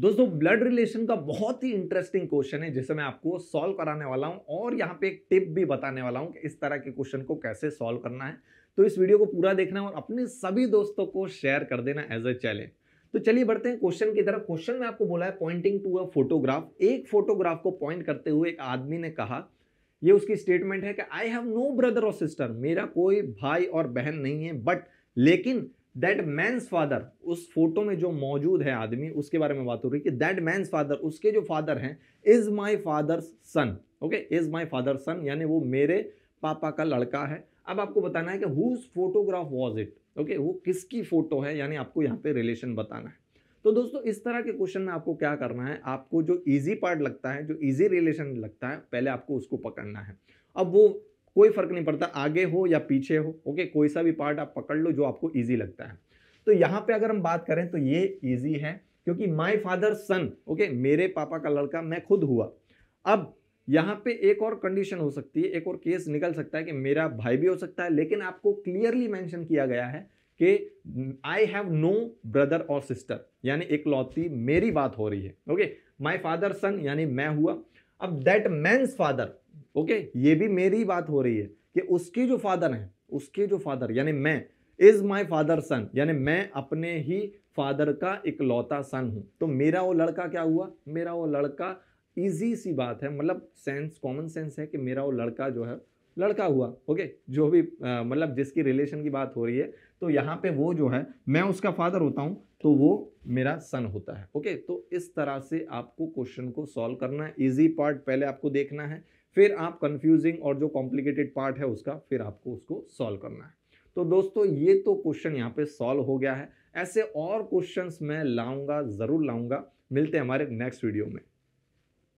दोस्तों blood relation का बहुत ही इंटरेस्टिंग क्वेश्चन है जिसे मैं आपको सॉल्व कराने वाला हूं और यहाँ पे एक टिप भी बताने वाला हूं कि इस तरह के क्वेश्चन को कैसे सॉल्व करना है तो इस वीडियो को पूरा देखना और अपने सभी दोस्तों को शेयर कर देना एज अ चैलेंज तो चलिए बढ़ते हैं क्वेश्चन की तरफ क्वेश्चन में आपको बोला है पॉइंटिंग टू अ फोटोग्राफ एक फोटोग्राफ को पॉइंट करते हुए एक आदमी ने कहा यह उसकी स्टेटमेंट है कि आई हैव नो ब्रदर और सिस्टर मेरा कोई भाई और बहन नहीं है बट लेकिन दैट मैंस फादर उस फोटो में जो मौजूद है आदमी उसके बारे में बात हो रही है कि दैट मैंस फादर उसके जो फादर हैं is my father son okay is my father son यानी वो मेरे पापा का लड़का है अब आपको बताना है कि whose photograph was it okay वो किसकी फ़ोटो है यानी आपको यहाँ पे रिलेशन बताना है तो दोस्तों इस तरह के क्वेश्चन में आपको क्या करना है आपको जो इजी पार्ट लगता है जो इजी रिलेशन लगता है पहले आपको उसको पकड़ना है अब वो कोई फर्क नहीं पड़ता आगे हो या पीछे हो ओके कोई सा भी पार्ट आप पकड़ लो जो आपको ईजी लगता है तो यहाँ पे अगर हम बात करें तो ये ईजी है क्योंकि माई फादर सन ओके मेरे पापा का लड़का मैं खुद हुआ अब यहाँ पे एक और कंडीशन हो सकती है एक और केस निकल सकता है कि मेरा भाई भी हो सकता है लेकिन आपको क्लियरली मेंशन किया गया है कि आई हैव नो ब्रदर और सिस्टर यानी एक लौती मेरी बात हो रही है ओके माई फादर सन यानी मैं हुआ अब दैट मैंस फादर ओके ये भी मेरी बात हो रही है कि उसके जो फादर है उसके जो फादर यानी मैं इज माई फादर सन यानी मैं अपने ही फादर का इकलौता सन हूं तो मेरा वो लड़का क्या हुआ मेरा वो लड़का इजी सी बात है मतलब सेंस कॉमन सेंस है कि मेरा वो लड़का जो है लड़का हुआ ओके जो भी मतलब जिसकी रिलेशन की बात हो रही है तो यहाँ पे वो जो है मैं उसका फादर होता हूँ तो वो मेरा सन होता है ओके तो इस तरह से आपको क्वेश्चन को सॉल्व करना है ईजी पार्ट पहले आपको देखना है फिर आप कंफ्यूजिंग और जो कॉम्प्लिकेटेड पार्ट है उसका फिर आपको उसको सॉल्व करना है तो दोस्तों ये तो क्वेश्चन यहाँ पे सॉल्व हो गया है ऐसे और क्वेश्चंस मैं लाऊंगा ज़रूर लाऊंगा मिलते हैं हमारे नेक्स्ट वीडियो में